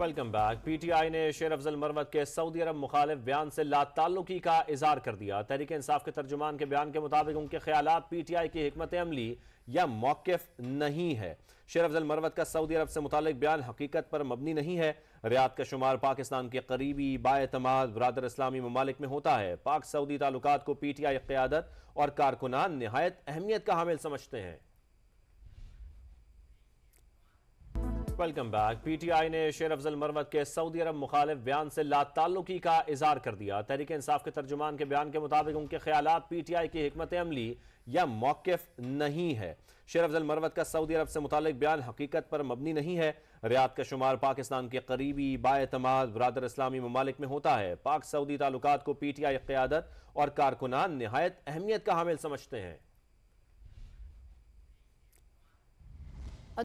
welcome back PTI ने शेर अफजल मरवत के सऊदी अरब मुखालिफ बयान से लाताल्लुकी का इजहार कर दिया तहरीक इंसाफ के तर्जुमान के बयान के मुताबिक उनके ख्याल पीटीआई की हमत अमली या मौकफ नहीं है शेर अफजल मरवत का सऊदी अरब से मुतल बयान हकीकत पर मबनी नहीं है रियाद का शुमार पाकिस्तान के करीबी बातमाद बरदर इस्लामी ममालिक में होता है पाक सऊदी ताल्लुक को पी टी आई क्यादत और कारकुनान नहायत अहमियत का हामिल समझते हैं वेलकम बैक पीटीआई ने शेर अफजल मरवत के सऊदी अरब मुखालिफ बयान से लाताल्लुकी का इजहार कर दिया तहरीक इंसाफ के तर्जुमान के बयान के मुताबिक उनके ख्याल पीटीआई की हमत अमली या मौकफ नहीं है शेर अफजल मरवत का सऊदी अरब से मुतल बयान हकीकत पर मबनी नहीं है रियाद का शुमार पाकिस्तान के करीबी बातमाद बरदर इस्लामी ममालिक में होता है पाक सऊदी ताल्लुक को पी टी आई क्यादत और कारकुनान नहायत अहमियत का हामिल समझते हैं